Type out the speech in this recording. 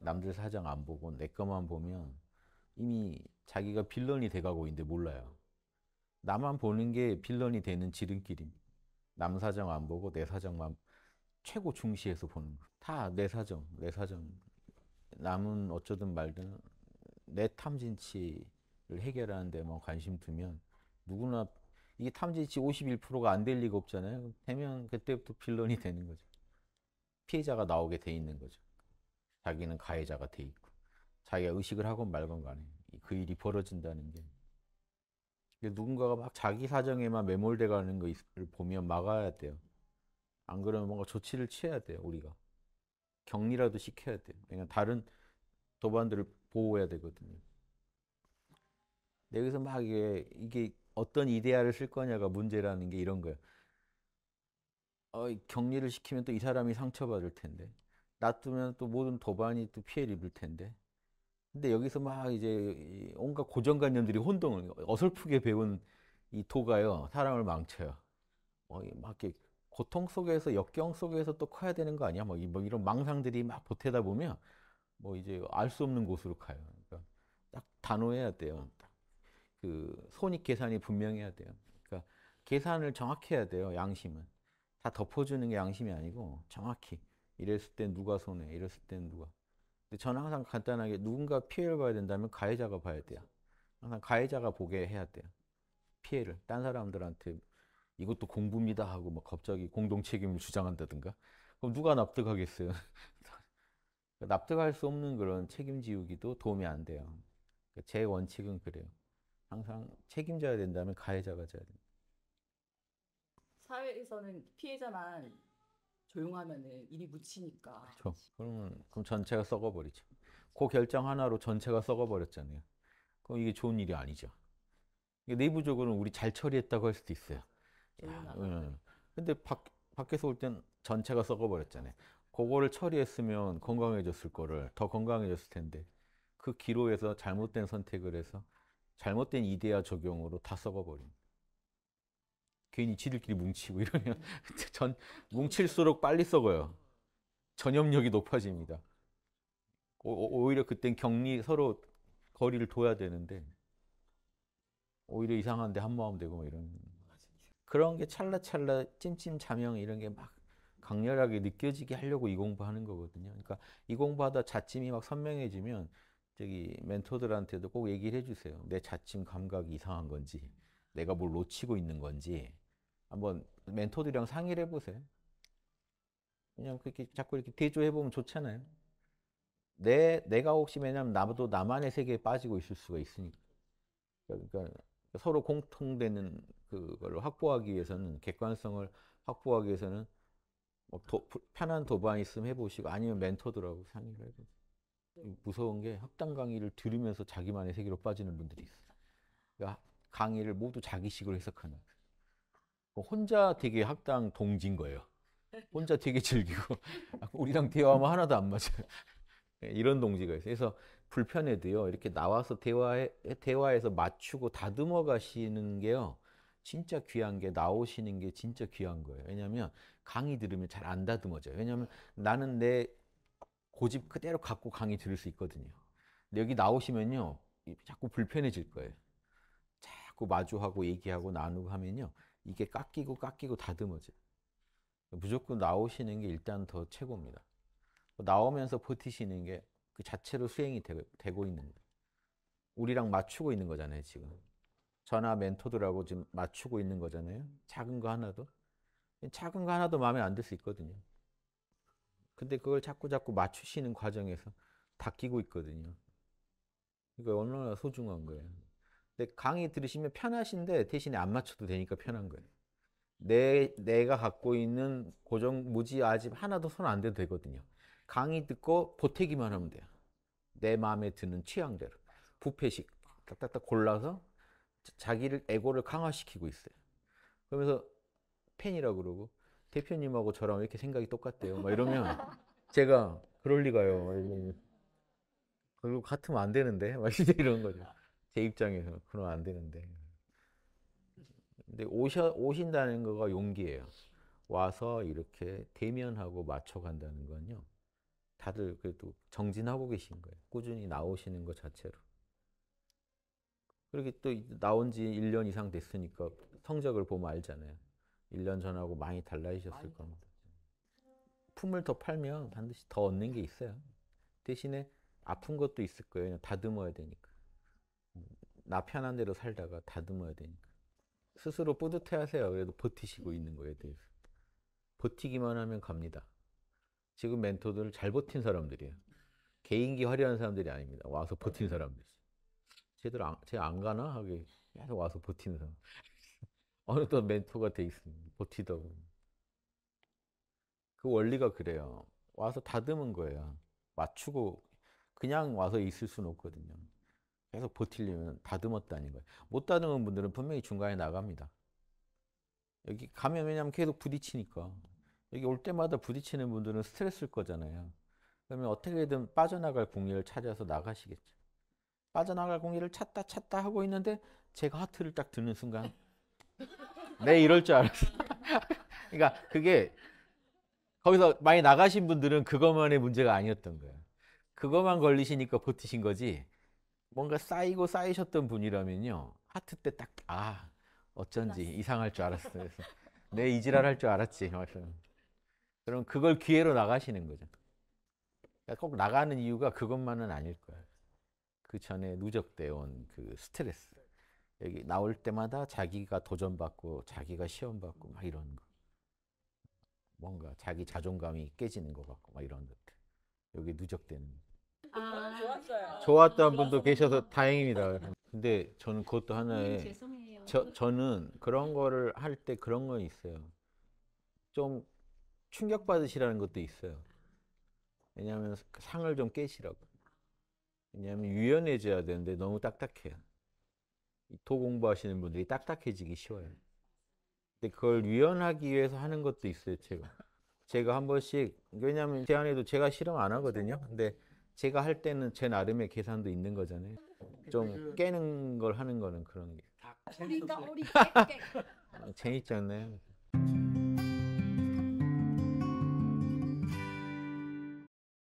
남들 사정 안 보고 내 것만 보면 이미 자기가 빌런이 돼가고 있는데 몰라요. 나만 보는 게 빌런이 되는 지름길입니다. 남 사정 안 보고 내 사정만 최고 중시해서 보는 거. 다 내 사정, 내 사정. 남은 어쩌든 말든 내 탐진치를 해결하는 데만 관심 두면 누구나 이게 탐진치 51%가 안 될 리가 없잖아요. 되면 그때부터 빌런이 되는 거죠. 피해자가 나오게 돼 있는 거죠. 자기는 가해자가 돼 있고 자기가 의식을 하건 말건 간에 그 일이 벌어진다는 게 누군가가 막 자기 사정에만 매몰돼 가는 것 보면 막아야 돼요. 안 그러면 뭔가 조치를 취해야 돼요, 우리가. 격리라도 시켜야 돼요. 왜냐면 다른 도반들을 보호해야 되거든요. 여기서 막 이게, 이게 어떤 이데아를 쓸 거냐가 문제라는 게 이런 거예요. 어, 격리를 시키면 또 이 사람이 상처받을 텐데. 놔두면 또 모든 도반이 또 피해를 입을 텐데. 근데 여기서 막 이제 온갖 고정관념들이 혼동을 어설프게 배운 이 도가요 사람을 망쳐요. 어, 막 이렇게 고통 속에서 역경 속에서 또 커야 되는 거 아니야? 뭐, 뭐 이런 망상들이 막 보태다 보면 뭐 이제 알 수 없는 곳으로 가요. 그러니까 딱 단호해야 돼요. 그 손익 계산이 분명해야 돼요. 그러니까 계산을 정확 해야 돼요. 양심은 다 덮어주는 게 양심이 아니고 정확히 이랬을 땐 누가 손해, 이랬을 땐 누가. 근데 저는 항상 간단하게 누군가 피해를 봐야 된다면 가해자가 봐야 돼요. 항상 가해자가 보게 해야 돼요. 피해를. 딴 사람들한테 이것도 공부입니다 하고 막 갑자기 공동 책임을 주장한다든가. 그럼 누가 납득하겠어요? 납득할 수 없는 그런 책임지우기도 도움이 안 돼요. 그러니까 제 원칙은 그래요. 항상 책임져야 된다면 가해자가 져야 됩니다. 사회에서는 피해자만 조용하면은 일이 묻히니까. 그렇죠. 그러면 그럼 전체가 썩어버리죠. 그 결정 하나로 전체가 썩어버렸잖아요. 그럼 이게 좋은 일이 아니죠. 내부적으로는 우리 잘 처리했다고 할 수도 있어요. 야, 응. 예. 근데 밖, 밖에서 볼 땐 전체가 썩어버렸잖아요. 그거를 처리했으면 건강해졌을 거를 더 건강해졌을 텐데 그 기로에서 잘못된 선택을 해서 잘못된 이데아 적용으로 다 썩어버린. 괜히 지들끼리 뭉치고 이러면 전 뭉칠수록 빨리 썩어요. 전염력이 높아집니다. 오, 오히려 그땐 격리 서로 거리를 둬야 되는데 오히려 이상한데 한 마음 되고 이런 그런 게 찰나찰나 찜찜 자명 이런 게 막 강렬하게 느껴지게 하려고 이 공부하는 거거든요. 그러니까 이 공부하다 자침이막 선명해지면 저기 멘토들한테도 꼭 얘기를 해주세요. 내 자침 감각이 이상한 건지, 내가 뭘 놓치고 있는 건지, 한번 멘토들이랑 상의를 해보세요. 그냥 그렇게 자꾸 이렇게 대조해보면 좋잖아요. 내, 내가 혹시 왜냐면 나도 나만의 세계에 빠지고 있을 수가 있으니까. 그러니까 서로 공통되는 그걸 확보하기 위해서는 객관성을 확보하기 위해서는 뭐 도, 편한 도반 있으면 해보시고 아니면 멘토들하고 상의를 해보세요. 무서운 게 학당 강의를 들으면서 자기만의 세계로 빠지는 분들이 있어요. 그러니까 강의를 모두 자기식으로 해석하는 거예요. 뭐 혼자 되게 학당 동진 거예요. 혼자 되게 즐기고 아, 우리랑 대화하면 하나도 안 맞아요. 예, 이런 동지가 있어요. 그래서 불편해도요. 이렇게 나와서 대화에 대화에서 맞추고 다듬어 가시는 게요. 진짜 귀한 게 나오시는 게 진짜 귀한 거예요. 왜냐하면 강의 들으면 잘 안 다듬어져요. 왜냐하면 나는 내 고집 그대로 갖고 강의 들을 수 있거든요. 근데 여기 나오시면요. 자꾸 불편해질 거예요. 자꾸 마주하고 얘기하고 나누고 하면요. 이게 깎이고 깎이고 다듬어져. 무조건 나오시는 게 일단 더 최고입니다. 나오면서 버티시는 게 그 자체로 수행이 되, 되고 있는 거예요. 우리랑 맞추고 있는 거잖아요, 지금. 저나 멘토들하고 지금 맞추고 있는 거잖아요. 작은 거 하나도. 작은 거 하나도 마음에 안 들 수 있거든요. 근데 그걸 자꾸 자꾸 맞추시는 과정에서 닦이고 있거든요. 그러니까 얼마나 소중한 거예요. 근데 강의 들으시면 편하신데 대신에 안 맞춰도 되니까 편한 거예요. 내, 내가 갖고 있는 고정 무지 아집 하나도 손 안 대도 되거든요. 강의 듣고 보태기만 하면 돼요. 내 마음에 드는 취향대로. 부패식. 딱딱딱 골라서 자기를, 에고를 강화시키고 있어요. 그러면서 팬이라 그러고 대표님하고 저랑 이렇게 생각이 똑같대요. 막 이러면 제가 그럴 리가요. 그리고 같으면 안 되는데. 막 이제 이런 거죠. 제 입장에서는 그럼 안 되는데. 근데 오셔, 오신다는 거가 용기예요. 와서 이렇게 대면하고 맞춰 간다는 건요. 다들 그래도 정진하고 계신 거예요. 꾸준히 나오시는 것 자체로. 그렇게 또 나온 지 1년 이상 됐으니까 성적을 보면 알잖아요. 1년 전하고 많이 달라지셨을 겁니다. 품을 더 팔면 반드시 더 얻는 게 있어요. 대신에 아픈 것도 있을 거예요. 다듬어야 되니까. 나 편한 대로 살다가 다듬어야 되니까. 스스로 뿌듯해 하세요. 그래도 버티시고 있는 거에 대해서. 버티기만 하면 갑니다. 지금 멘토들 잘 버틴 사람들이에요. 개인기 화려한 사람들이 아닙니다. 와서 버틴 사람들. 쟤들 안, 쟤안 가나? 하게 계속 와서 버티는 사람. 어느덧 멘토가 돼 있습니다. 버티다 보면. 그 원리가 그래요. 와서 다듬은 거예요. 맞추고 그냥 와서 있을 수는 없거든요. 계속 버틸려면 다듬었다는 거예요. 못 다듬은 분들은 분명히 중간에 나갑니다. 여기 가면 왜냐면 계속 부딪히니까. 여기 올 때마다 부딪히는 분들은 스트레스일 거잖아요. 그러면 어떻게든 빠져나갈 공리를 찾아서 나가시겠죠. 빠져나갈 공리를 찾다 찾다 하고 있는데 제가 하트를 딱 드는 순간 네 이럴 줄 알았어. 그러니까 그게 거기서 많이 나가신 분들은 그것만의 문제가 아니었던 거예요. 그것만 걸리시니까 버티신 거지 뭔가 쌓이고 쌓이셨던 분이라면요. 하트 때 딱, 아, 어쩐지 이상할 줄 알았어. 내 이지랄 할 줄 알았지. 그럼 그걸 기회로 나가시는 거죠. 그러니까 꼭 나가는 이유가 그것만은 아닐 거예요. 그 전에 누적되어 온 그 스트레스. 여기 나올 때마다 자기가 도전받고 자기가 시험받고 막 이런 거. 뭔가 자기 자존감이 깨지는 것 같고 막 이런 것. 여기 누적되는 아, 좋았어요. 좋았던 아, 분도 계셔서 다행입니다. 근데 저는 그것도 하나의 음, 죄 저, 저는 그런 거를 할 때 그런 건 있어요. 좀 충격받으시라는 것도 있어요. 왜냐하면 상을 좀 깨시라고. 왜냐하면 유연해져야 되는데 너무 딱딱해요. 도 공부하시는 분들이 딱딱해지기 쉬워요. 근데 그걸 유연하기 위해서 하는 것도 있어요, 제가. 제가 한 번씩, 왜냐하면 제 안에도 제가 실험 안 하거든요. 근데 제가 할 때는 제 나름의 계산도 있는 거잖아요. 좀 그 깨는 걸 하는 거는 그런 게. 우리가 우리 깨. 재밌지 않요